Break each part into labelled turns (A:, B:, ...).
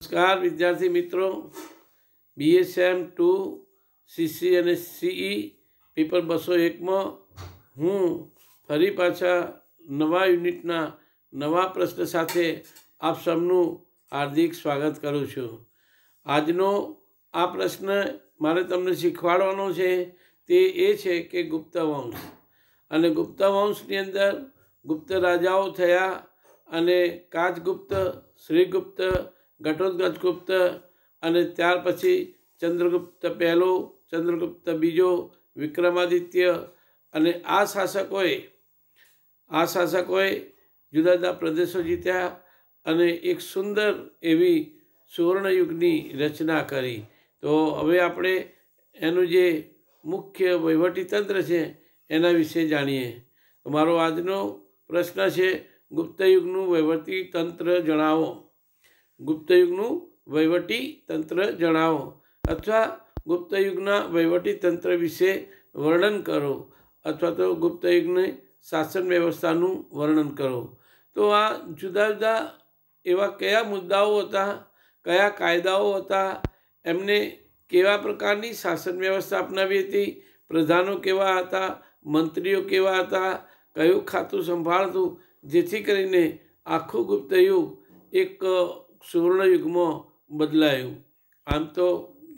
A: નમસ્કાર વિદ્યાર્થી મિત્રો બીએસએમ ટુ સીસી અને સીઈ e, પેપર બસો એકમાં હું ફરી પાછા નવા યુનિટના નવા પ્રશ્ન સાથે આપ સૌનું હાર્દિક સ્વાગત કરું છું આજનો આ પ્રશ્ન મારે તમને શીખવાડવાનો છે તે એ છે કે ગુપ્ત વંશ અને ગુપ્ત વંશની અંદર ગુપ્ત રાજાઓ થયા અને કાચગુપ્ત શ્રીગુપ્ત ઘટોત્કચ ગુપ્ત અને ત્યાર પછી ચંદ્રગુપ્ત પહેલો ચંદ્રગુપ્ત બીજો વિક્રમાદિત્ય અને આ શાસકોએ આ શાસકોએ જુદા જુદા પ્રદેશો જીત્યા અને એક સુંદર એવી સુવર્ણયુગની રચના કરી તો હવે આપણે એનું જે મુખ્ય વહીવટીતંત્ર છે એના વિશે જાણીએ મારો આજનો પ્રશ્ન છે ગુપ્તયુગનું વહીવટી તંત્ર જણાવો ગુપ્તયુગનું વહીવટી તંત્ર જણાવો અથવા ગુપ્તયુગના વહીવટી તંત્ર વિશે વર્ણન કરો અથવા તો ગુપ્તયુગની શાસન વ્યવસ્થાનું વર્ણન કરો તો આ જુદા જુદા એવા કયા મુદ્દાઓ હતા કયા કાયદાઓ હતા એમને કેવા પ્રકારની શાસન વ્યવસ્થા અપનાવી હતી પ્રધાનો કેવા હતા મંત્રીઓ કેવા હતા કયું ખાતું સંભાળતું જેથી કરીને આખું ગુપ્તયુગ એક સુવર્ણયુગમાં બદલાયું આમ તો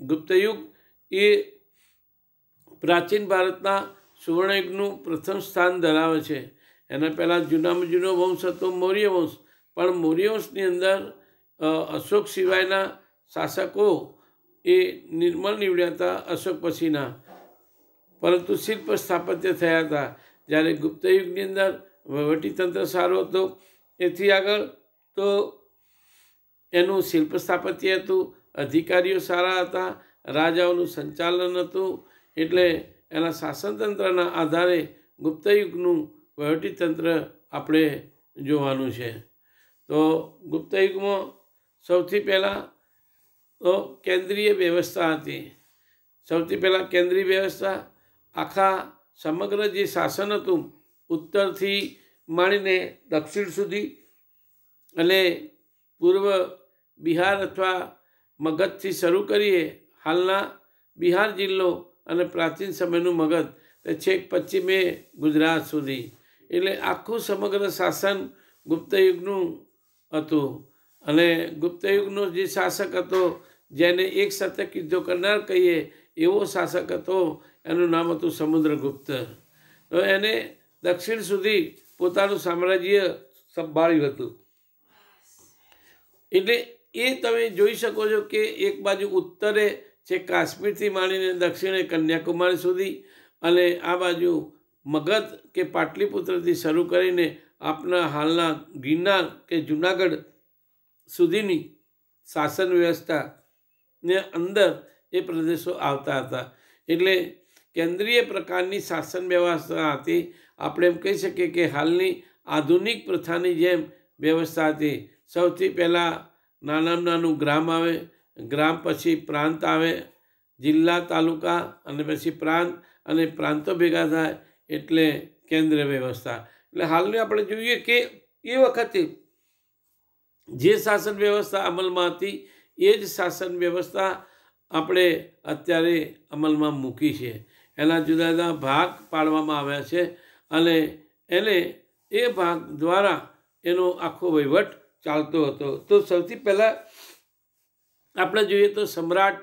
A: ગુપ્તયુગ એ પ્રાચીન ભારતના સુવર્ણયુગનું પ્રથમ સ્થાન ધરાવે છે એના પહેલાં જૂનામાં જૂનો વંશ હતો મૌર્ય વંશ પણ મૌર્ય વંશની અંદર અશોક સિવાયના શાસકો એ નિર્મળ નીવડ્યા હતા અશોક પછીના પરંતુ શિલ્પ સ્થાપત્ય થયા હતા જ્યારે ગુપ્તયુગની અંદર વહીવટીતંત્ર સારું હતું એથી આગળ તો એનું શિલ્પ સ્થાપત્ય હતું અધિકારીઓ સારા હતા રાજાઓનું સંચાલન હતું એટલે એના શાસનતંત્રના આધારે ગુપ્તયુગનું વહીવટીતંત્ર આપણે જોવાનું છે તો ગુપ્તયુગમાં સૌથી પહેલાં તો કેન્દ્રીય વ્યવસ્થા હતી સૌથી પહેલાં કેન્દ્રીય વ્યવસ્થા આખા સમગ્ર જે શાસન હતું ઉત્તરથી માંડીને દક્ષિણ સુધી અને પૂર્વ બિહાર અથવા મગધથી શરૂ કરીએ હાલના બિહાર જિલ્લો અને પ્રાચીન સમયનું મગધ તે છેક પશ્ચિમે ગુજરાત સુધી એટલે આખું સમગ્ર શાસન ગુપ્તયુગનું હતું અને ગુપ્તયુગનો જે શાસક હતો જેને એક સાથે કીધો કરનાર કહીએ એવો શાસક હતો એનું નામ હતું સમુદ્રગુપ્ત તો એને દક્ષિણ સુધી પોતાનું સામ્રાજ્ય સંભાળ્યું હતું એટલે એ તમે જોઈ શકો છો કે એક બાજુ ઉત્તરે છે કાશ્મીરથી માંડીને દક્ષિણે કન્યાકુમારી સુધી અને આ બાજુ મગધ કે પાટલીપુત્રથી શરૂ કરીને આપના હાલના ગિરનાર કે જુનાગઢ સુધીની શાસન વ્યવસ્થાને અંદર એ પ્રદેશો આવતા હતા એટલે કેન્દ્રીય પ્રકારની શાસન વ્યવસ્થા હતી આપણે એમ કહી શકીએ કે હાલની આધુનિક પ્રથાની જેમ વ્યવસ્થા હતી સૌથી પહેલાં નાના નાનું ગ્રામ આવે ગ્રામ પછી પ્રાંત આવે જિલ્લા તાલુકા અને પછી પ્રાંત અને પ્રાંતો ભેગા થાય એટલે કેન્દ્ર વ્યવસ્થા એટલે હાલની આપણે જોઈએ કે એ વખતે જે શાસન વ્યવસ્થા અમલમાં હતી એ જ શાસન વ્યવસ્થા આપણે અત્યારે અમલમાં મૂકી છે એના જુદા જુદા ભાગ પાડવામાં આવ્યા છે અને એને એ ભાગ દ્વારા એનો આખો વહીવટ ચાલતો હતો તો સૌથી પહેલાં આપણે જોઈએ તો સમ્રાટ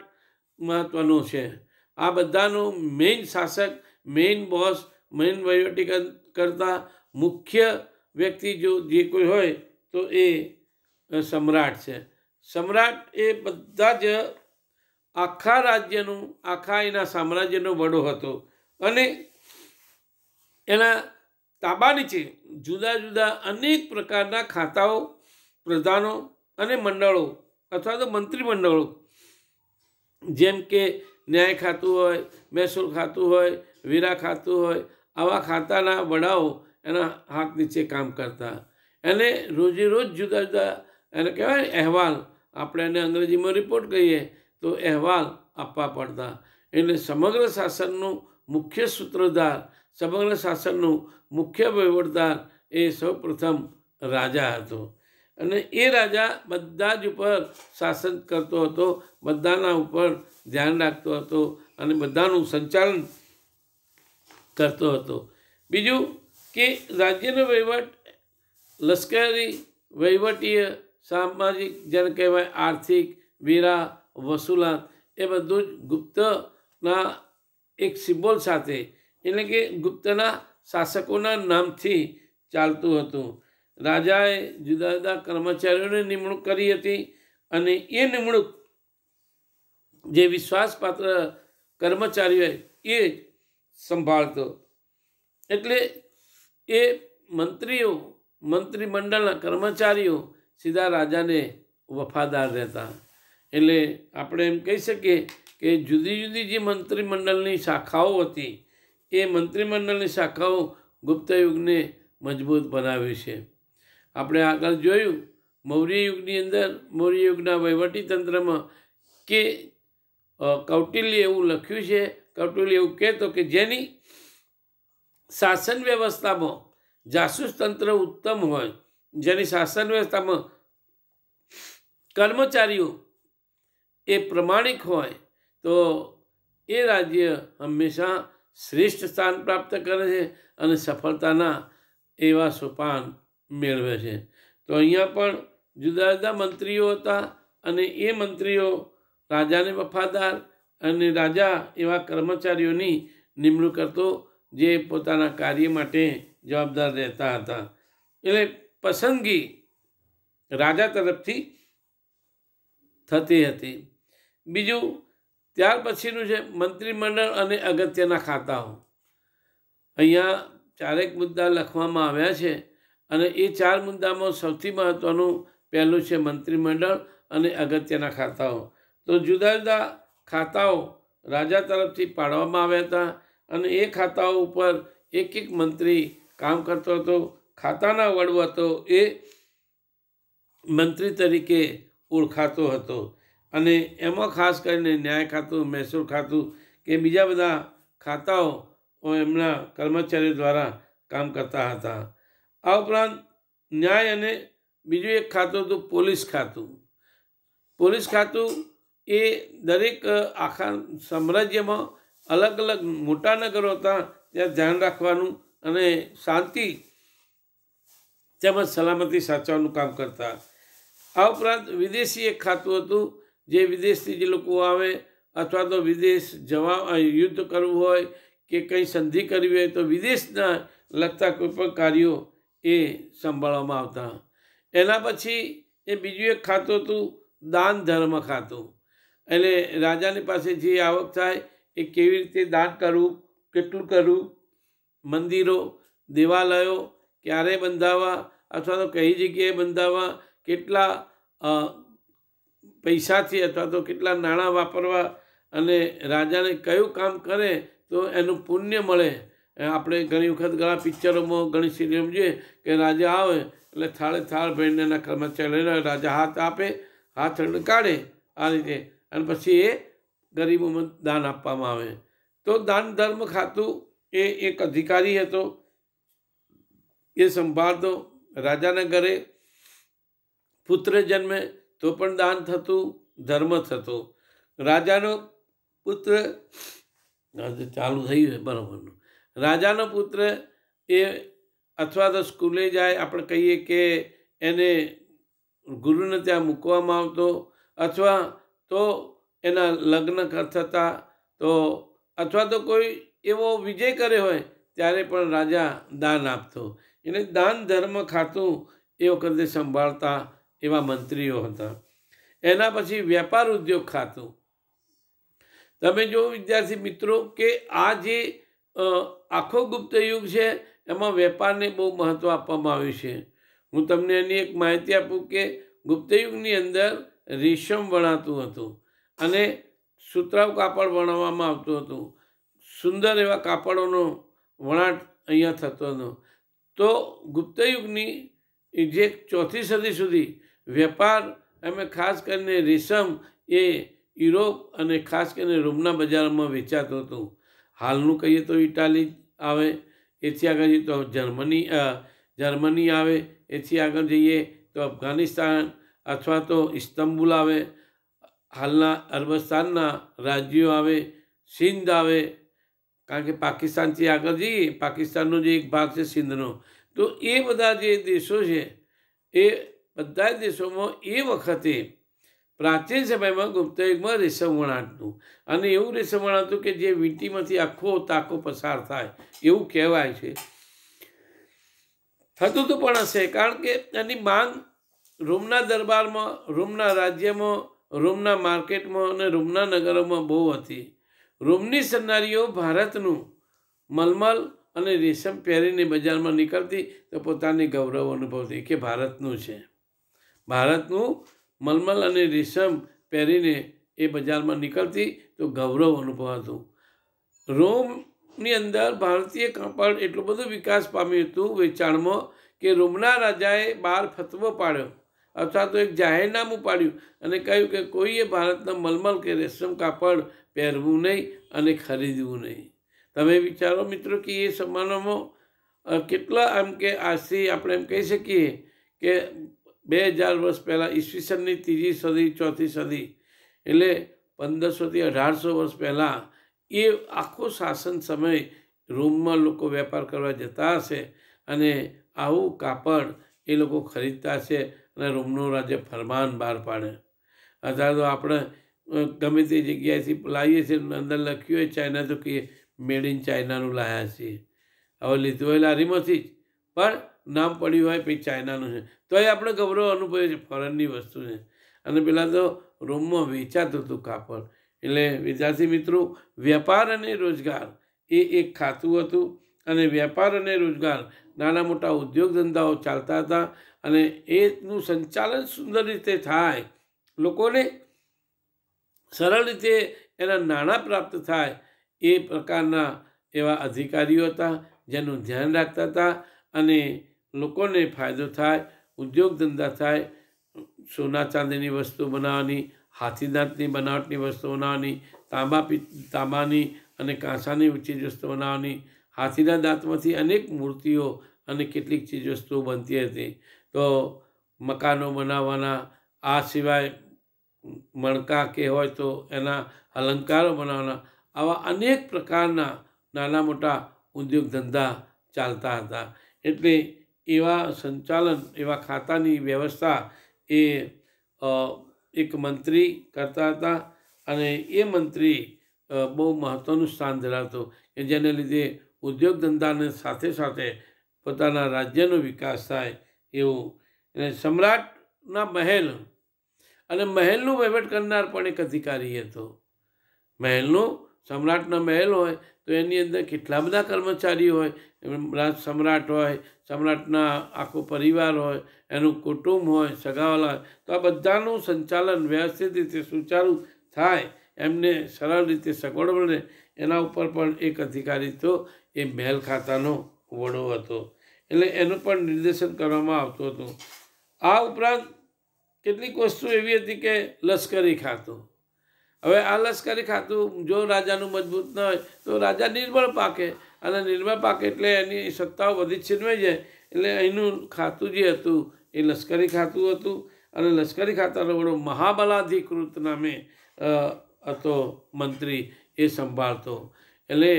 A: મહત્ત્વનો છે આ બધાનો મેઇન શાસક મેઇન બોસ મેઇન વહીવટી કરતા મુખ્ય વ્યક્તિ જો જે કોઈ હોય તો એ સમ્રાટ છે સમ્રાટ એ બધા જ આખા રાજ્યનું આખા એના સામ્રાજ્યનો વડો હતો અને એના તાબા નીચે જુદા જુદા અનેક પ્રકારના ખાતાઓ પ્રધાનો અને મંડળો અથવા તો મંત્રીમંડળો જેમ કે ન્યાય ખાતું હોય મહેસૂલ ખાતું હોય વીરા ખાતું હોય આવા ખાતાના વડાઓ એના હાથ નીચે કામ કરતા એને રોજે રોજ જુદા જુદા એને કહેવાય અહેવાલ આપણે એને અંગ્રેજીમાં રિપોર્ટ કહીએ તો અહેવાલ આપવા પડતા એટલે સમગ્ર શાસનનું મુખ્ય સૂત્રધાર સમગ્ર શાસનનું મુખ્ય વહીવટદાર એ સૌપ્રથમ રાજા હતો અને એ રાજા બધા જ ઉપર શાસન કરતો હતો બધાના ઉપર ધ્યાન રાખતો હતો અને બધાનું સંચાલન કરતો હતો બીજું કે રાજ્યનો વહીવટ લશ્કરી વહીવટીય સામાજિક જેને કહેવાય આર્થિક વેરા વસૂલાત એ બધું જ ગુપ્તના એક સિમ્બોલ સાથે એટલે કે ગુપ્તના શાસકોના નામથી ચાલતું હતું રાજાએ જુદા જુદા કર્મચારીઓને નિમણૂક કરી હતી અને એ નિમણૂક જે વિશ્વાસપાત્ર કર્મચારીઓ એ સંભાળતો એટલે એ મંત્રીઓ મંત્રીમંડળના કર્મચારીઓ સીધા રાજાને વફાદાર રહેતા એટલે આપણે એમ કહી શકીએ કે જુદી જુદી જે મંત્રીમંડળની શાખાઓ હતી એ મંત્રીમંડળની શાખાઓ ગુપ્તયુગને મજબૂત બનાવ્યું છે આપણે આગળ જોયું મૌર્ય યુગની અંદર મૌર્ય યુગના વહીવટી તંત્રમાં કે કૌટિલ્ય એવું લખ્યું છે કૌટિલ્ય એવું કહેતો કે જેની શાસન વ્યવસ્થામાં જાસૂસ તંત્ર ઉત્તમ હોય જેની શાસન વ્યવસ્થામાં કર્મચારીઓ એ પ્રમાણિક હોય તો એ રાજ્ય હંમેશા શ્રેષ્ઠ સ્થાન પ્રાપ્ત કરે છે અને સફળતાના એવા સોપાન મેળવે છે તો અહીંયા પણ જુદા જુદા મંત્રીઓ હતા અને એ મંત્રીઓ રાજાને વફાદાર અને રાજા એવા કર્મચારીઓની નિમણૂક કરતો જે પોતાના કાર્ય માટે જવાબદાર રહેતા હતા એટલે પસંદગી રાજા તરફથી થતી હતી બીજું ત્યાર પછીનું છે મંત્રીમંડળ અને અગત્યના ખાતાઓ અહીંયા ચારેક મુદ્દા લખવામાં આવ્યા છે અને એ ચાર મુદ્દામાં સૌથી મહત્ત્વનું પહેલું છે મંત્રીમંડળ અને અગત્યના ખાતાઓ તો જુદા જુદા ખાતાઓ રાજા તરફથી પાડવામાં આવ્યા હતા અને એ ખાતાઓ ઉપર એક એક મંત્રી કામ કરતો હતો ખાતાના વડવો હતો એ મંત્રી તરીકે ઓળખાતો હતો અને એમાં ખાસ કરીને ન્યાય ખાતું મહેસૂલ ખાતું કે બીજા બધા ખાતાઓ એમના કર્મચારીઓ દ્વારા કામ કરતા હતા આ ઉપરાંત ન્યાય અને બીજું એક ખાતું હતું પોલીસ ખાતું પોલીસ ખાતું એ દરેક આખા સામ્રાજ્યમાં અલગ અલગ મોટા નગરો હતા ત્યાં ધ્યાન રાખવાનું અને શાંતિ તેમજ સલામતી સાચવાનું કામ કરતા આ ઉપરાંત વિદેશી એક ખાતું હતું જે વિદેશથી જે લોકો આવે અથવા તો વિદેશ જવા યુદ્ધ કરવું હોય કે કંઈ સંધિ કરવી હોય તો વિદેશના લગતા કોઈ પણ કાર્યો એ સંભાળવામાં આવતા એના પછી એ બીજું એક ખાતું હતું દાન ધર્મ ખાતું એટલે રાજાની પાસે જે આવક થાય એ કેવી રીતે દાન કરવું કેટલું કરવું મંદિરો દેવાલયો ક્યારે બંધાવવા અથવા તો કઈ જગ્યાએ બંધાવવા કેટલા પૈસાથી અથવા તો કેટલા નાણાં વાપરવા અને રાજાને કયું કામ કરે તો એનું પુણ્ય મળે આપણે ઘણી વખત ઘણા પિક્ચરોમાં ઘણી સિરિયલમાં જોઈએ કે રાજા આવે એટલે થાળે થાળ ભરીને એના કર્મચારીઓને રાજા હાથ આપે હાથ કાઢે આ રીતે અને પછી એ ગરીબોમાં દાન આપવામાં આવે તો દાન ધર્મ ખાતું એ એક અધિકારી હતો એ સંભાળતો રાજાના ઘરે પુત્ર જન્મે તો પણ દાન થતું ધર્મ થતું રાજાનો પુત્ર ચાલુ થયું બરાબરનું રાજાનો પુત્ર એ અથવા તો સ્કૂલે જાય આપણે કહીએ કે એને ગુરુને ત્યાં મૂકવામાં આવતો અથવા તો એના લગ્ન થતા તો અથવા તો કોઈ એવો વિજય કર્યો હોય ત્યારે પણ રાજા દાન આપતો એટલે દાન ધર્મ ખાતું એ વખતે સંભાળતા એવા મંત્રીઓ હતા એના પછી વેપાર ઉદ્યોગ ખાતું તમે જો વિદ્યાર્થી મિત્રો કે આ જે આખો ગુપ્ત યુગ છે એમાં વેપારને બહુ મહત્ત્વ આપવામાં આવ્યું છે હું તમને એની એક માહિતી આપું કે ગુપ્તયુગની અંદર રેશમ વણાતું હતું અને સુતરાઉ કાપડ વણાવવામાં આવતું હતું સુંદર એવા કાપડોનો વણાટ અહીંયા થતો હતો તો ગુપ્તયુગની જે ચોથી સદી સુધી વેપાર અમે ખાસ કરીને રેશમ એ યુરોપ અને ખાસ કરીને રૂમના બજારમાં વેચાતું હતું હાલનું કહીએ તો ઇટાલી આવે એથી આગળ જઈએ તો જર્મની જર્મની આવે એથી આગળ જઈએ તો અફઘાનિસ્તાન અથવા તો ઇસ્તંબુલ આવે હાલના અરબસ્તાનના રાજ્યો આવે સિંધ આવે કારણ કે પાકિસ્તાનથી આગળ જઈએ પાકિસ્તાનનો જે એક ભાગ છે સિંધનો તો એ બધા જે દેશો છે એ બધા દેશોમાં એ વખતે પ્રાચીન સમયમાં ગુપ્ત યુગમાં રેશમ વણાટ હતું અને એવું રેશમ વણાટ હતું કે જે વીંટીમાંથી આખો તાકો પસાર થાય એવું કહેવાય છે થતું તો પણ હશે કારણ કે એની માંગ રૂમના દરબારમાં રૂમના રાજ્યમાં રૂમના માર્કેટમાં અને રૂમના નગરોમાં બહુ હતી રૂમની સન્નારીઓ ભારતનું મલમલ અને રેશમ પહેરીને બજારમાં નીકળતી તો પોતાની ગૌરવ અનુભવતી કે ભારતનું છે ભારતનું મલમલ અને રેશમ પહેરીને એ બજારમાં નીકળતી તો ગૌરવ અનુભવાતો રોમની અંદર ભારતીય કાપડ એટલો બધો વિકાસ પામ્યું હતું વેચાણમાં કે રોમના રાજાએ બહાર ફતવો પાડ્યો અથવા તો એક જાહેરનામું પાડ્યું અને કહ્યું કે કોઈએ ભારતના મલમલ કે રેશમ કાપડ પહેરવું નહીં અને ખરીદવું નહીં તમે વિચારો મિત્રો કે એ સમાનોમાં કેટલા એમ કે આજથી આપણે એમ કહી શકીએ કે બે હજાર વર્ષ પહેલાં ઈસવીસનની ત્રીજી સદી ચોથી સદી એટલે પંદરસોથી અઢારસો વર્ષ પહેલાં એ આખો શાસન સમય રૂમમાં લોકો વેપાર કરવા જતા હશે અને આવું કાપડ એ લોકો ખરીદતા હશે અને રૂમનું રાજ્ય ફરમાન બહાર પાડે અથવા તો આપણે ગમે તે જગ્યાએથી લાવીએ છીએ અંદર લખ્યું હોય ચાઇના તો કહીએ મેડ ઇન ચાઇનાનું લાવ્યા છીએ હવે લીધું હોય લારીમાંથી જ પણ નામ પડ્યું હોય પછી ચાઇનાનું છે તો એ આપણે ગૌરવ અનુભવે છે ફોરેનની વસ્તુ છે અને પહેલાં તો રૂમમાં વેચાતું હતું કાપડ એટલે વિદ્યાર્થી મિત્રો વેપાર અને રોજગાર એ એક ખાતું હતું અને વેપાર અને રોજગાર નાના મોટા ઉદ્યોગ ધંધાઓ ચાલતા હતા અને એનું સંચાલન સુંદર રીતે થાય લોકોને સરળ રીતે એના નાણાં પ્રાપ્ત થાય એ પ્રકારના એવા અધિકારીઓ હતા જેનું ધ્યાન રાખતા હતા અને લોકોને ફાયદો થાય ઉદ્યોગ ધંધા થાય સોના ચાંદીની વસ્તુ બનાવવાની હાથી દાંતની બનાવટની વસ્તુ બનાવવાની તાંબા તાંબાની અને કાંસાની ચીજ વસ્તુ બનાવવાની હાથીના દાંતમાંથી અનેક મૂર્તિઓ અને કેટલીક ચીજવસ્તુઓ બનતી હતી તો મકાનો બનાવવાના આ સિવાય મણકા કે હોય તો એના અલંકારો બનાવવાના આવા અનેક પ્રકારના નાના મોટા ઉદ્યોગ ધંધા ચાલતા હતા એટલે એવા સંચાલન એવા ખાતાની વ્યવસ્થા એ એક મંત્રી કરતા હતા અને એ મંત્રી બહુ મહત્ત્વનું સ્થાન ધરાવતો કે જેને લીધે ઉદ્યોગ ધંધાને સાથે સાથે પોતાના રાજ્યનો વિકાસ થાય એવું અને સમ્રાટના મહેલ અને મહેલનું વહીવટ કરનાર પણ એક અધિકારી હતો મહેલનું સમ્રાટના મહેલ હોય તો એની અંદર કેટલા બધા કર્મચારીઓ હોય રાજ સમ્રાટ હોય સમ્રાટના આખો પરિવાર હોય એનું કુટુંબ હોય સગાવાલા હોય તો આ બધાનું સંચાલન વ્યવસ્થિત રીતે સુચારુ થાય એમને સરળ રીતે સગવડ મળે એના ઉપર પણ એક અધિકારી તો એ મહેલ ખાતાનો વડો હતો એટલે એનું પણ નિર્દેશન કરવામાં આવતું હતું આ ઉપરાંત કેટલીક વસ્તુ એવી હતી કે લશ્કરી ખાતું હવે આ લશ્કરી ખાતું જો રાજાનું મજબૂત ન હોય તો રાજા નિર્બળ પાકે અને નિર્બળ પાકે એટલે એની સત્તાઓ બધી છીનવાઈ જાય એટલે અહીંનું ખાતું જે હતું એ લશ્કરી ખાતું હતું અને લશ્કરી ખાતાનો વડો મહાબલાધિકૃત નામે હતો મંત્રી એ સંભાળતો એટલે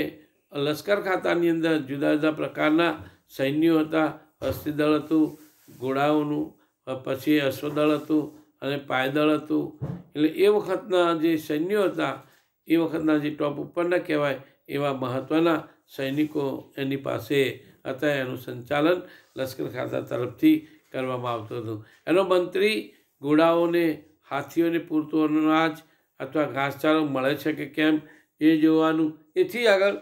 A: લશ્કર ખાતાની અંદર જુદા જુદા પ્રકારના સૈન્યો હતા હસ્તીદળ હતું ઘોડાઓનું પછી અશ્વદળ હતું અને પાયદળ હતું એટલે એ વખતના જે સૈન્યો હતા એ વખતના જે ટોપ ઉપરના કહેવાય એવા મહત્ત્વના સૈનિકો એની પાસે હતા એનું સંચાલન લશ્કર ખાતા તરફથી કરવામાં આવતું હતું એનો મંત્રી ઘોડાઓને હાથીઓને પૂરતું અનાજ અથવા ઘાસચારો મળે છે કે કેમ એ જોવાનું એથી આગળ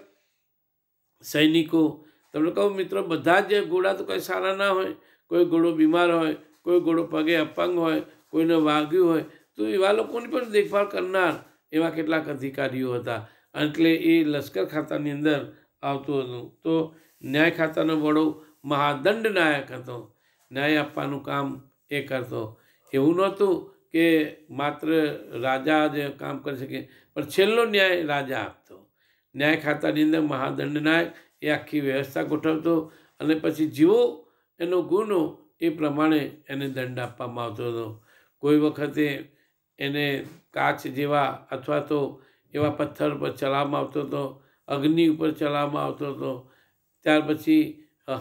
A: સૈનિકો તમને કહું મિત્રો બધા જ ઘોડા તો કંઈ સારા ના હોય કોઈ ઘોડો બીમાર હોય કોઈ ઘોડો પગે અપંગ હોય કોઈને વાગ્યું હોય તો એવા લોકોની પણ દેખભાળ કરનાર એવા કેટલાક અધિકારીઓ હતા એટલે એ લશ્કર ખાતાની અંદર આવતું હતું તો ન્યાય ખાતાનો વડો મહાદંડ નાયક હતો ન્યાય આપવાનું કામ એ કરતો એવું નહોતું કે માત્ર રાજા જ કામ કરી શકે પણ છેલ્લો ન્યાય રાજા આપતો ન્યાય ખાતાની અંદર મહાદંડ નાયક એ આખી વ્યવસ્થા ગોઠવતો અને પછી જીવો એનો ગુનો એ પ્રમાણે એને દંડ આપવામાં આવતો હતો કોઈ વખતે એને કાચ જેવા અથવા તો એવા પથ્થર પર ચલાવવામાં આવતો હતો અગ્નિ ઉપર ચલાવવામાં આવતો હતો ત્યાર પછી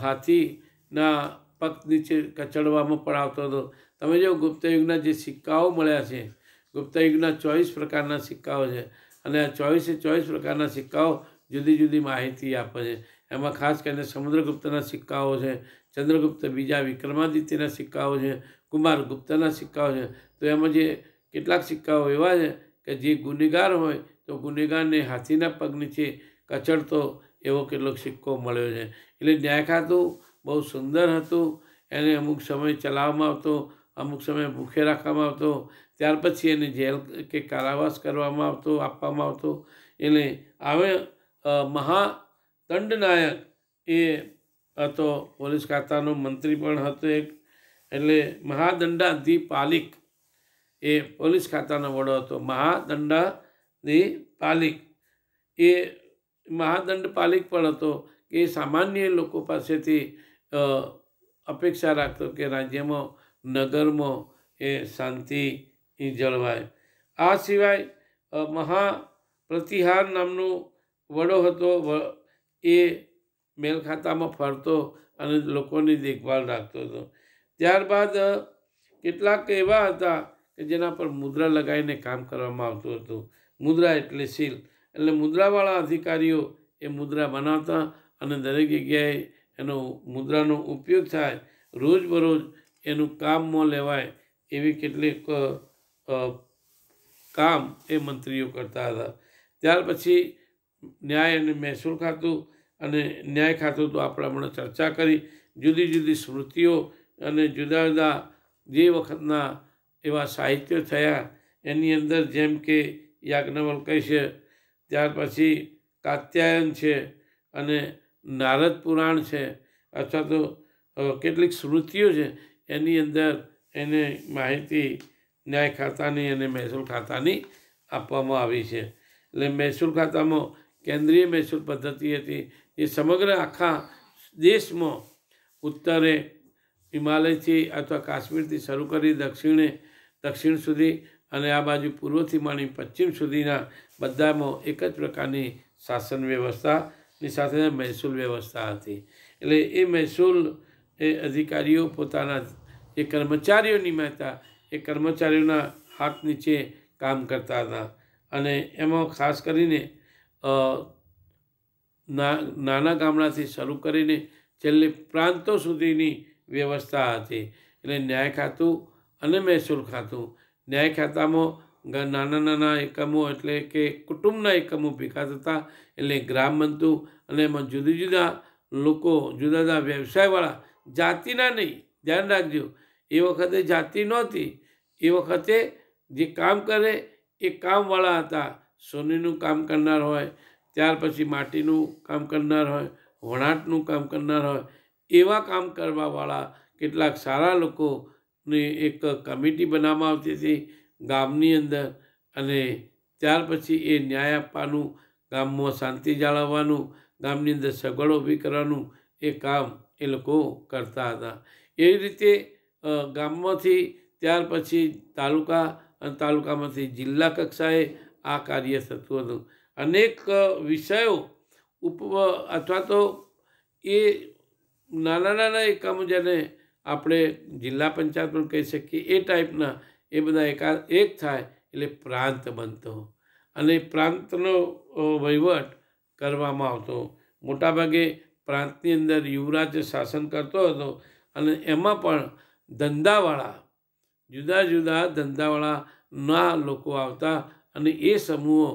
A: હાથીના પગ નીચે કચડવામાં પણ આવતો હતો તમે જો ગુપ્તયુગના જે સિક્કાઓ મળ્યા છે ગુપ્તયુગના ચોવીસ પ્રકારના સિક્કાઓ છે અને આ ચોવીસે ચોવીસ પ્રકારના સિક્કાઓ જુદી જુદી માહિતી આપે છે એમાં ખાસ કરીને સમુદ્રગુપ્તના સિક્કાઓ છે ચંદ્રગુપ્ત બીજા વિક્રમાદિત્યના સિક્કાઓ છે કુમાર ગુપ્તાના સિક્કાઓ છે તો એમાં જે કેટલાક સિક્કાઓ એવા છે કે જે ગુનેગાર હોય તો ગુનેગારને હાથીના પગ નીચે કચડતો એવો કેટલોક સિક્કો મળ્યો છે એટલે ન્યાય ખાતું બહુ સુંદર હતું એને અમુક સમય ચલાવવામાં આવતો અમુક સમય ભૂખે રાખવામાં આવતો ત્યાર પછી એને જેલ કે કારાવાસ કરવામાં આવતો આપવામાં આવતો એટલે આવે મહાદંડનાયક એ હતો પોલીસ ખાતાનો મંત્રી પણ હતો એક એટલે મહાદંડાધિપાલિક એ પોલીસ ખાતાનો વડો હતો મહાદંડાધિપાલિક એ મહાદંડપાલિક પણ હતો કે સામાન્ય લોકો પાસેથી અપેક્ષા રાખતો કે રાજ્યમાં નગરમાં એ શાંતિ જળવાય આ સિવાય મહા પ્રતિહાર નામનો વડો હતો એ મેલખાતામાં ફરતો અને લોકોની દેખભાળ રાખતો હતો ત્યારબાદ કેટલાક એવા હતા કે જેના પર મુદ્રા લગાવીને કામ કરવામાં આવતું હતું મુદ્રા એટલે સીલ એટલે મુદ્રાવાળા અધિકારીઓ એ મુદ્રા બનાવતા અને દરેક જગ્યાએ એનો મુદ્રાનો ઉપયોગ થાય રોજબરોજ એનું કામમાં લેવાય એવી કેટલીક કામ એ મંત્રીઓ કરતા હતા ત્યાર પછી ન્યાય અને મહેસૂલ ખાતું અને ન્યાય ખાતું તો આપણે હમણાં ચર્ચા કરી જુદી જુદી સ્મૃતિઓ અને જુદા જુદા જે વખતના એવા સાહિત્યો થયા એની અંદર જેમ કે યાજ્ઞવલ્કય છે ત્યાર પછી કાત્યાયન છે અને નારદ પુરાણ છે અથવા તો કેટલીક સ્મૃતિઓ છે એની અંદર એને માહિતી ન્યાય ખાતાની અને મહેસૂલ ખાતાની આપવામાં આવી છે એટલે મહેસૂલ ખાતામાં કેન્દ્રીય મહેસૂલ પદ્ધતિ હતી એ સમગ્ર આખા દેશમાં ઉત્તરે હિમાલયથી અથવા કાશ્મીરથી શરૂ કરી દક્ષિણે દક્ષિણ સુધી અને આ બાજુ પૂર્વથી માંડી પશ્ચિમ સુધીના બધામાં એક જ પ્રકારની શાસન વ્યવસ્થાની સાથે મહેસૂલ વ્યવસ્થા હતી એટલે એ મહેસૂલ એ અધિકારીઓ પોતાના એ કર્મચારીઓની મહેતા એ કર્મચારીઓના હાથ નીચે કામ કરતા હતા અને એમાં ખાસ કરીને નાના ગામડાથી શરૂ કરીને છેલ્લે પ્રાંતો સુધીની વ્યવસ્થા હતી એટલે ન્યાય ખાતું અને મહેસૂલ ખાતું ન્યાય ખાતામાં નાના નાના એકમો એટલે કે કુટુંબના એકમો ભેગા થતા એટલે ગ્રામ બનતું અને એમાં જુદા જુદા લોકો જુદા જુદા વ્યવસાયવાળા જાતિના નહીં ધ્યાન રાખજો એ વખતે જાતિ નહોતી એ વખતે જે કામ કરે એ કામવાળા હતા સોનીનું કામ કરનાર હોય ત્યાર પછી માટીનું કામ કરનાર હોય વણાટનું કામ કરનાર હોય એવા કામ કરવાવાળા કેટલાક સારા લોકોને એક કમિટી બનાવવામાં આવતી હતી ગામની અંદર અને ત્યાર પછી એ ન્યાય આપવાનું ગામમાં શાંતિ જાળવવાનું ગામની અંદર સગવડ ઊભી કરવાનું એ કામ એ લોકો કરતા હતા એ રીતે ગામમાંથી ત્યાર પછી તાલુકા અને તાલુકામાંથી જિલ્લા કક્ષાએ આ કાર્ય થતું હતું અનેક વિષયો ઉપ અથવા તો એ નાના નાના એકમો જેને આપણે જિલ્લા પંચાયત પણ કહી શકીએ એ ટાઈપના એ બધા એકા એક થાય એટલે પ્રાંત બનતો અને પ્રાંતનો વહીવટ કરવામાં આવતો મોટાભાગે પ્રાંતની અંદર યુવરાજ શાસન કરતો હતો અને એમાં પણ ધંધાવાળા જુદા જુદા ધંધાવાળાના લોકો આવતા અને એ સમૂહો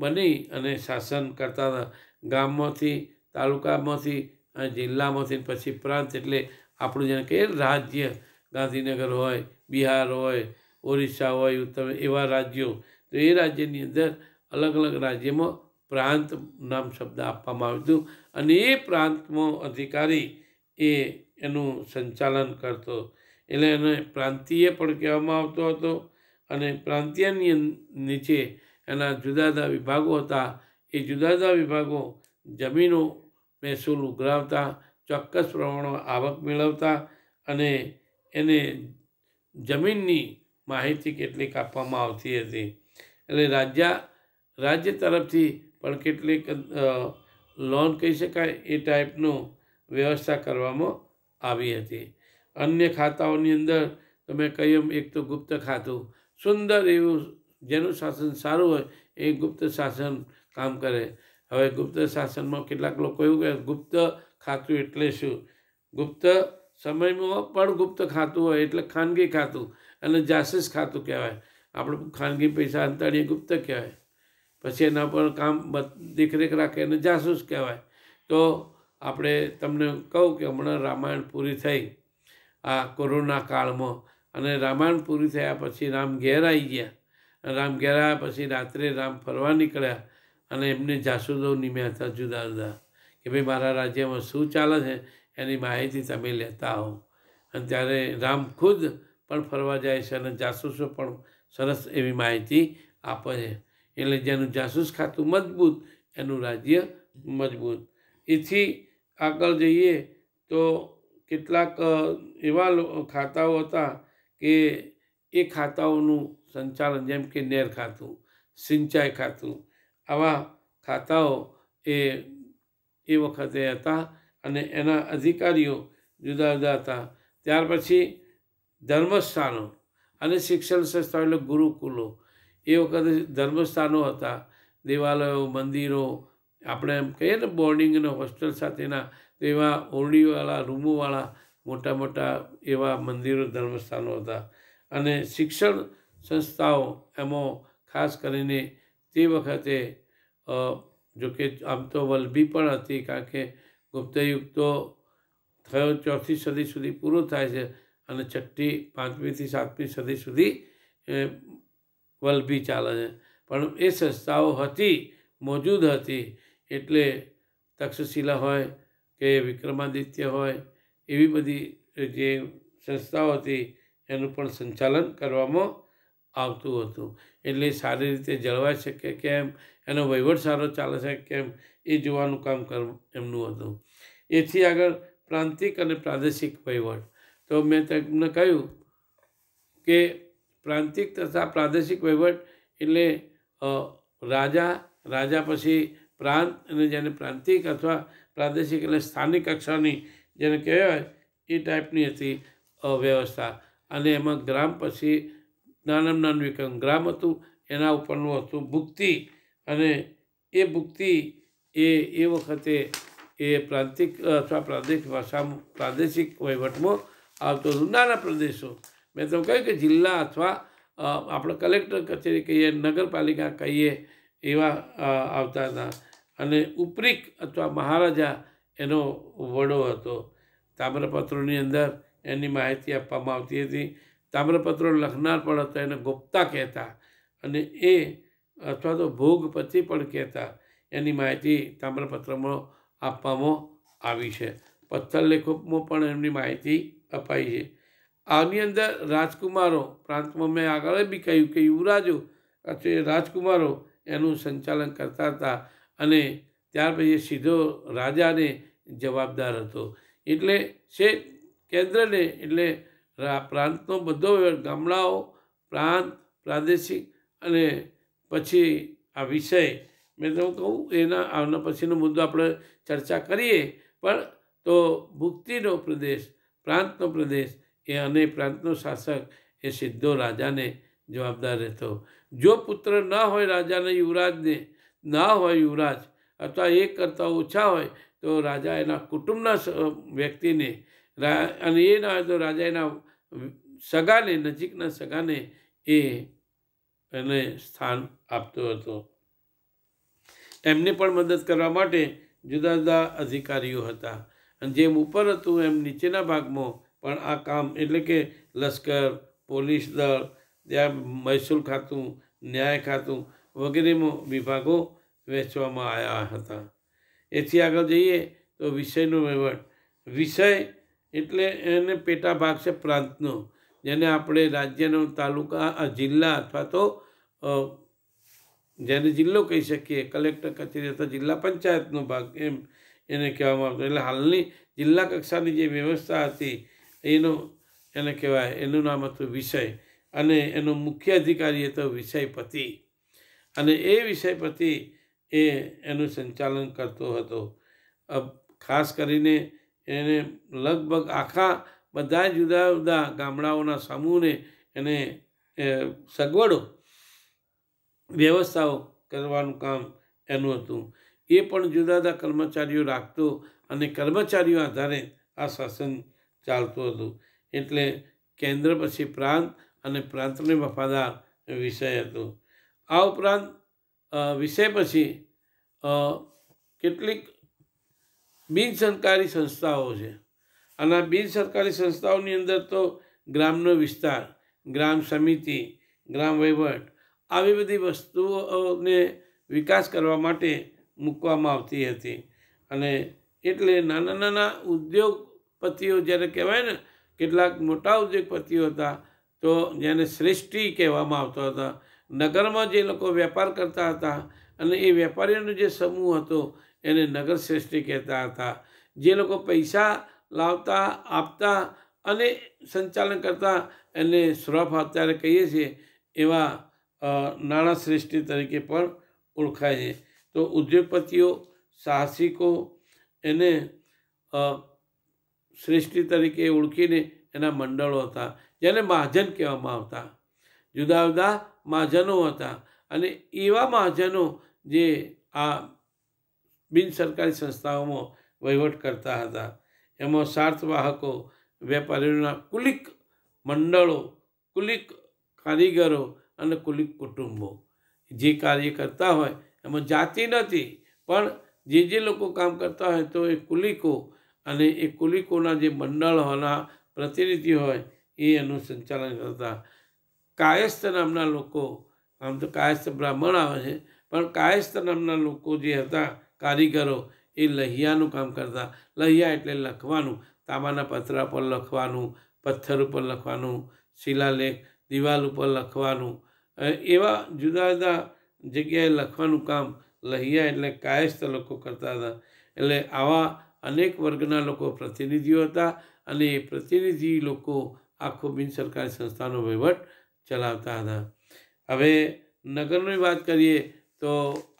A: બની અને શાસન કરતા હતા ગામમાંથી તાલુકામાંથી જિલ્લામાંથી પછી પ્રાંત એટલે આપણું જેને કહીએ રાજ્ય ગાંધીનગર હોય બિહાર હોય ઓરિસ્સા હોય ઉત્તર એવા રાજ્યો તો એ રાજ્યની અંદર અલગ અલગ રાજ્યમાં પ્રાંત નામ શબ્દ આપવામાં આવ્યું હતું અને એ પ્રાંતમાં અધિકારી એ એનું સંચાલન કરતો એટલે એને પ્રાંતીય પણ કહેવામાં આવતો હતો અને પ્રાંતીયની નીચે એના જુદા જુદા વિભાગો હતા એ જુદા જુદા વિભાગો જમીનો મહેસૂલ ઉઘરાવતા ચોક્કસ પ્રમાણમાં આવક મેળવતા અને એને જમીનની માહિતી કેટલીક આપવામાં આવતી હતી એટલે રાજ્ય રાજ્ય તરફથી પણ કેટલીક લોન કહી શકાય એ ટાઈપનું વ્યવસ્થા કરવામાં આવી હતી અન્ય ખાતાઓની અંદર તમે કહી એક તો ગુપ્ત ખાતું સુંદર એવું જેનું શાસન સારું હોય એ ગુપ્ત શાસન કામ કરે હવે ગુપ્ત શાસનમાં કેટલાક લોકો એવું કહે ગુપ્ત ખાતું એટલે શું ગુપ્ત સમયમાં પણ ગુપ્ત ખાતું હોય એટલે ખાનગી ખાતું અને જાસૂસ ખાતું કહેવાય આપણે ખાનગી પૈસા અંતરીય ગુપ્ત કહેવાય પછી એના પર કામ દેખરેખ રાખે અને જાસૂસ કહેવાય તો આપણે તમને કહું કે હમણાં રામાયણ પૂરી થઈ આ કોરોના કાળમાં અને રામાયણ પૂરી થયા પછી રામ ઘેર આવી ગયા રામ ઘેર આવ્યા પછી રાત્રે રામ ફરવા નીકળ્યા અને એમને જાસૂસો નિમ્યા હતા જુદા જુદા કે ભાઈ મારા રાજ્યમાં શું ચાલે છે એની માહિતી તમે લેતા હો અને ત્યારે રામ ખુદ પણ ફરવા જાય છે અને જાસૂસો પણ સરસ એવી માહિતી આપે છે એટલે જેનું જાસૂસ ખાતું મજબૂત એનું રાજ્ય મજબૂત એથી આગળ જઈએ તો કેટલાક એવા ખાતાઓ હતા કે એ ખાતાઓનું સંચાલન જેમ કે નેર ખાતું સિંચાઈ ખાતું આવા ખાતાઓ એ એ વખતે હતા અને એના અધિકારીઓ જુદા જુદા હતા ત્યાર પછી ધર્મસ્થાનો અને શિક્ષણ સંસ્થાઓ એટલે ગુરુકુલો એ વખતે ધર્મસ્થાનો હતા દેવાલયો મંદિરો આપણે એમ કહીએ ને બોર્ડિંગ અને હોસ્ટેલ સાથેના એવા ઓરડીવાળા રૂમોવાળા મોટા મોટા એવા મંદિરો ધર્મસ્થાનો હતા અને શિક્ષણ સંસ્થાઓ એમાં ખાસ કરીને તે વખતે જોકે આમ તો વલભી પણ હતી કારણ કે ગુપ્તયુગ તો થયો ચોથી સદી સુધી પૂરો થાય છે અને છઠ્ઠી પાંચમીથી સાતમી સદી સુધી વલભી ચાલે છે પણ એ સંસ્થાઓ હતી મોજૂદ હતી એટલે તક્ષશિલા હોય કે વિક્રમાદિત્ય હોય એવી બધી જે સંસ્થાઓ હતી એનું પણ સંચાલન કરવામાં આવતું હતું એટલે સારી રીતે જળવાઈ શકે કેમ એનો વહીવટ સારો ચાલે છે કેમ એ જોવાનું કામ કર એમનું હતું એથી આગળ પ્રાંતિક અને પ્રાદેશિક વહીવટ તો મેં તમને કહ્યું કે પ્રાંતિક તથા પ્રાદેશિક વહીવટ એટલે રાજા રાજા પછી પ્રાંત અને જેને પ્રાંતિક અથવા પ્રાદેશિક એટલે સ્થાનિક કક્ષાની જેને કહેવાય એ ટાઈપની હતી વ્યવસ્થા અને એમાં ગ્રામ પછી જ્ઞાનમનાન વિકરણ ગ્રામ હતું એના ઉપરનું હતું ભુક્તિ અને એ ભુક્તિ એ એ વખતે એ પ્રાંતિક અથવા પ્રાદેશિક ભાષા પ્રાદેશિક વહીવટમાં આવતો હતું નાના પ્રદેશો મેં તો કહ્યું કે જિલ્લા અથવા આપણે કલેક્ટર કચેરી કહીએ નગરપાલિકા કહીએ એવા આવતા હતા અને ઉપરીક અથવા મહારાજા એનો વડો હતો તામ્રપત્રોની અંદર એની માહિતી આપવામાં આવતી હતી તામ્રપત્રો લખનાર પણ હતા એને ગુપ્તા કહેતા અને એ અથવા તો ભોગપતિ પણ કહેતા એની માહિતી તામ્રપત્રમાં આપવામાં આવી છે પથ્થર લેખોમાં પણ એમની માહિતી અપાઈ છે આની અંદર રાજકુમારો પ્રાંતમાં મેં આગળ બી કહ્યું કે યુવરાજો અથવા રાજકુમારો એનું સંચાલન કરતા હતા અને ત્યાર પછી સીધો રાજાને જવાબદાર હતો એટલે છે કેન્દ્રને એટલે પ્રાંતનો બધો ગામડાઓ પ્રાંત પ્રાદેશિક અને પછી આ વિષય મેં તો કહું એના આના પછીનો મુદ્દો આપણે ચર્ચા કરીએ પણ તો ભુક્તિનો પ્રદેશ પ્રાંતનો પ્રદેશ એ અને પ્રાંતનો શાસક એ સીધો રાજાને જવાબદાર રહેતો જો પુત્ર ન હોય રાજાને યુવરાજને ના હોય યુવરાજ અથવા એક કરતાં ઓછા હોય તો રાજા એના કુટુંબના વ્યક્તિને અને એ ના હોય તો રાજા એના સગાને નજીકના સગાને એ એને સ્થાન આપતો હતો એમને પણ મદદ કરવા માટે જુદા જુદા અધિકારીઓ હતા અને જેમ ઉપર હતું એમ નીચેના ભાગમાં પણ આ કામ એટલે કે લશ્કર પોલીસ દળ ત્યાં મહેસૂલ ખાતું ન્યાય ખાતું વગેરેમાં વિભાગો વહેંચવામાં આવ્યા હતા એથી આગળ જઈએ તો વિષયનો વહીવટ વિષય એટલે એને પેટા ભાગ છે પ્રાંતનો જેને આપણે રાજ્યનો તાલુકા જિલ્લા અથવા તો જેને જિલ્લો કહી શકીએ કલેક્ટર કચેરી અથવા જિલ્લા પંચાયતનો ભાગ એમ એને કહેવામાં આવતો એટલે હાલની જિલ્લા કક્ષાની જે વ્યવસ્થા હતી એનો એને કહેવાય એનું નામ હતું વિષય અને એનો મુખ્ય અધિકારી હતો વિષયપતિ અને એ વિષયપતિ એ એનું સંચાલન કરતો હતો ખાસ કરીને એને લગભગ આખા બધા જુદા જુદા ગામડાઓના સમૂહને એને સગવડો વ્યવસ્થાઓ કરવાનું કામ એનું હતું એ પણ જુદા જુદા કર્મચારીઓ રાખતો અને કર્મચારીઓ આધારે આ શાસન ચાલતું હતું એટલે કેન્દ્ર પછી પ્રાંત અને પ્રાંતને વફાદાર વિષય હતો આ ઉપરાંત વિષય પછી કેટલીક બિન સરકારી સંસ્થાઓ છે અને બિન સરકારી સંસ્થાઓની અંદર તો ગ્રામનો વિસ્તાર ગ્રામ સમિતિ ગ્રામ વહીવટ આવી બધી વસ્તુઓને વિકાસ કરવા માટે મૂકવામાં આવતી હતી અને એટલે નાના નાના ઉદ્યોગપતિઓ જ્યારે કહેવાય ને કેટલાક મોટા ઉદ્યોગપતિઓ હતા તો જેને શ્રેષ્ઠી કહેવામાં આવતા હતા નગરમાં જે લોકો વેપાર કરતા હતા અને એ વેપારીઓનો જે સમૂહ હતો એને નગર શ્રેષ્ઠી કહેતા હતા જે લોકો પૈસા લાવતા આપતા અને સંચાલન કરતા એને સુરફ અત્યારે કહીએ છીએ એવા નાણાં શ્રેષ્ઠી તરીકે પણ ઓળખાય છે તો ઉદ્યોગપતિઓ સાહસિકો એને શ્રેષ્ઠી તરીકે ઓળખીને એના મંડળો હતા જેને મહાજન કહેવામાં આવતા જુદા જુદા મહાજનો હતા અને એવા મહાજનો જે આ બિન સરકારી સંસ્થાઓમાં વહીવટ કરતા હતા એમાં સાર્થવાહકો વેપારીઓના કુલિક મંડળો કુલિક કારીગરો અને કુલિક કુટુંબો જે કાર્ય કરતા હોય એમાં જાતિ નથી પણ જે જે લોકો કામ કરતા હોય તો એ કુલિકો અને એ કુલિકોના જે મંડળોના પ્રતિનિધિ હોય એ એનું સંચાલન કરતા કાયસ્થ નામના લોકો આમ તો કાયસ્થ બ્રાહ્મણ આવે છે પણ કાયસ્થ નામના લોકો જે હતા કારીગરો એ લહિયાનું કામ કરતા લહિયા એટલે લખવાનું તાંબાના પથરા પર લખવાનું પથ્થર ઉપર લખવાનું શિલાલેખ દિવાલ ઉપર લખવાનું એવા જુદા જુદા જગ્યાએ લખવાનું કામ લહિયા એટલે કાયસ્થ લોકો કરતા હતા એટલે આવા અનેક વર્ગના લોકો પ્રતિનિધિઓ હતા અને એ પ્રતિનિધિ લોકો આખો બિન સંસ્થાનો વહીવટ ચલાવતા હતા હવે નગરની વાત કરીએ તો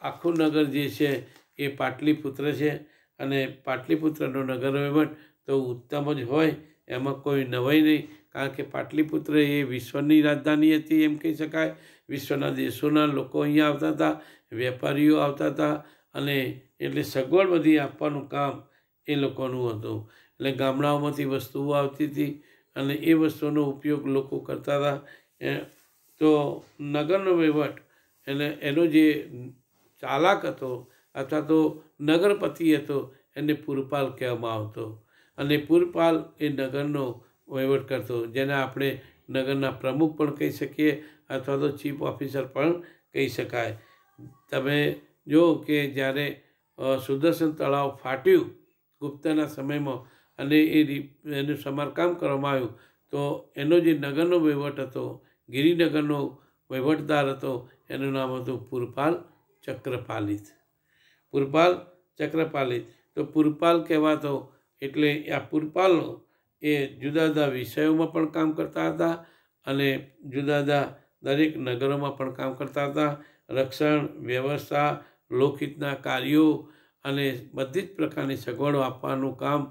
A: આખું નગર જે છે એ પાટલીપુત્ર છે અને પાટલીપુત્રનો નગર વહીવટ તો ઉત્તમ જ હોય એમાં કોઈ નવાઈ નહીં કારણ કે પાટલીપુત્ર એ વિશ્વની રાજધાની હતી એમ કહી શકાય વિશ્વના દેશોના લોકો અહીંયા આવતા હતા વેપારીઓ આવતા હતા અને એટલે સગવડ બધી આપવાનું કામ એ લોકોનું હતું એટલે ગામડાઓમાંથી વસ્તુઓ આવતી હતી અને એ વસ્તુઓનો ઉપયોગ લોકો કરતા હતા તો નગરનો વહીવટ એટલે એનો જે ચાલાક હતો અથવા તો નગરપતિ હતો એને પુરપાલ કહેવામાં આવતો અને પુરપાલ એ નગરનો વહીવટ કરતો જેને આપણે નગરના પ્રમુખ પણ કહી શકીએ અથવા તો ચીફ ઓફિસર પણ કહી શકાય તમે જો કે જ્યારે સુદર્શન તળાવ ફાટ્યું ગુપ્તના સમયમાં અને એ એનું સમારકામ કરવામાં આવ્યું તો એનો જે નગરનો વહીવટ હતો ગિરિનગરનો વહીવટદાર હતો એનું નામ હતું પુરપાલ ચક્રપાલિત પૂરપાલ ચક્રપાલી તો પૂરપાલ કહેવાતો એટલે આ પૂરપાલો એ જુદા જુદા વિષયોમાં પણ કામ કરતા હતા અને જુદા જુદા દરેક નગરોમાં પણ કામ કરતા હતા રક્ષણ વ્યવસ્થા લોકહિતના કાર્યો અને બધી જ પ્રકારની સગવડો આપવાનું કામ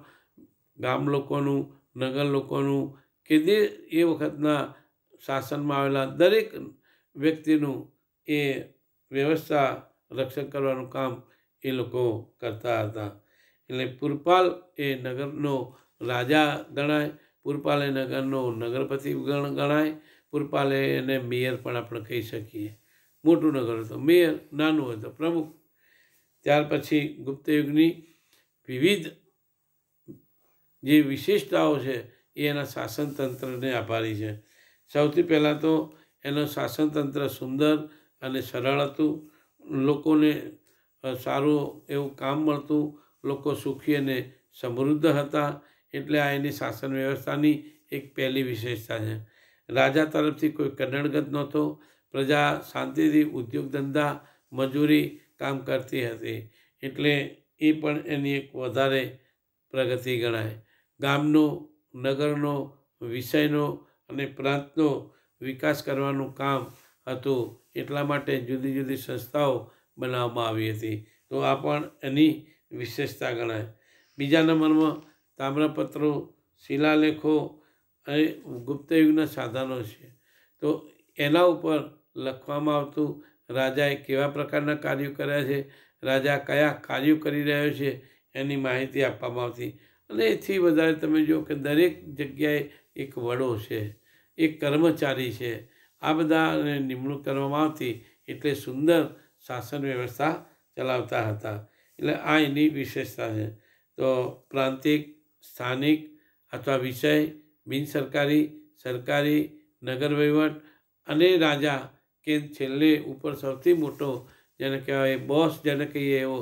A: ગામ લોકોનું નગર લોકોનું કે જે એ વખતના શાસનમાં આવેલા દરેક વ્યક્તિનું એ વ્યવસ્થા રક્ષણ કરવાનું કામ એ લોકો કરતા હતા એટલે પુરપાલ એ નગરનો રાજા ગણાય પુરપાલ એ નગરનો નગરપતિ ગણ ગણાય પુરપાલે એને મેયર પણ આપણે કહી શકીએ મોટું નગર હતું મેયર નાનું હતું પ્રમુખ ત્યાર પછી ગુપ્તયુગની વિવિધ જે વિશેષતાઓ છે એ એના શાસનતંત્રને આભારી છે સૌથી પહેલાં તો એનું શાસનતંત્ર સુંદર અને સરળ હતું લોકોને સારું એવું કામ મળતું લોકો સુખી અને સમૃદ્ધ હતા એટલે આ એની શાસન વ્યવસ્થાની એક પહેલી વિશેષતા છે રાજા તરફથી કોઈ કન્નડગત નહોતો પ્રજા શાંતિથી ઉદ્યોગ ધંધા મજૂરી કામ કરતી હતી એટલે એ પણ એની એક વધારે પ્રગતિ ગણાય ગામનો નગરનો વિષયનો અને પ્રાંતનો વિકાસ કરવાનું કામ હતું એટલા માટે જુદી જુદી સંસ્થાઓ બનાવવામાં આવી હતી તો આ પણ એની વિશેષતા ગણાય બીજા નંબરમાં તામ્રપત્રો શિલાલેખો અને ગુપ્તયુગના સાધનો છે તો એના ઉપર લખવામાં આવતું રાજાએ કેવા પ્રકારના કાર્યો કર્યા છે રાજા કયા કાર્યો કરી રહ્યો છે એની માહિતી આપવામાં આવતી અને એથી વધારે તમે જુઓ કે દરેક જગ્યાએ એક વડો છે એક કર્મચારી છે આ બધાને નિમણૂક કરવામાં આવતી એટલે સુંદર શાસન વ્યવસ્થા ચલાવતા હતા એટલે આ એની વિશેષતા છે તો પ્રાંતિક સ્થાનિક અથવા વિષય બિનસરકારી સરકારી સરકારી નગર વહીવટ અને રાજા કે છેલ્લે ઉપર સૌથી મોટો જેને કહેવાય બોસ જેને કહીએ એવો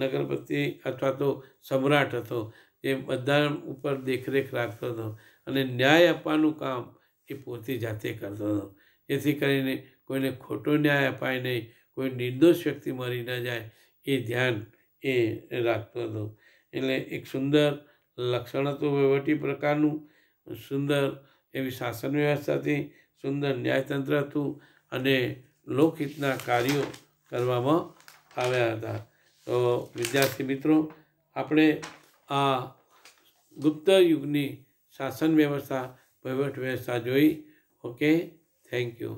A: નગરપતિ અથવા તો સમ્રાટ હતો એ બધા ઉપર દેખરેખ રાખતો હતો અને ન્યાય આપવાનું કામ એ પોતે જાતે કરતો હતો જેથી કરીને કોઈને ખોટો ન્યાય અપાય નહીં કોઈ નિર્દોષ વ્યક્તિ મરી ન જાય એ ધ્યાન એ રાખતો હતો એટલે એક સુંદર લક્ષણ હતું વહીવટી પ્રકારનું સુંદર એવી શાસન વ્યવસ્થાથી સુંદર ન્યાયતંત્ર હતું અને લોકહિતના કાર્યો કરવામાં આવ્યા હતા તો વિદ્યાર્થી મિત્રો આપણે આ ગુપ્ત યુગની શાસન વ્યવસ્થા વહીવટ વ્યવસ્થા જોઈ ઓકે થેન્ક યુ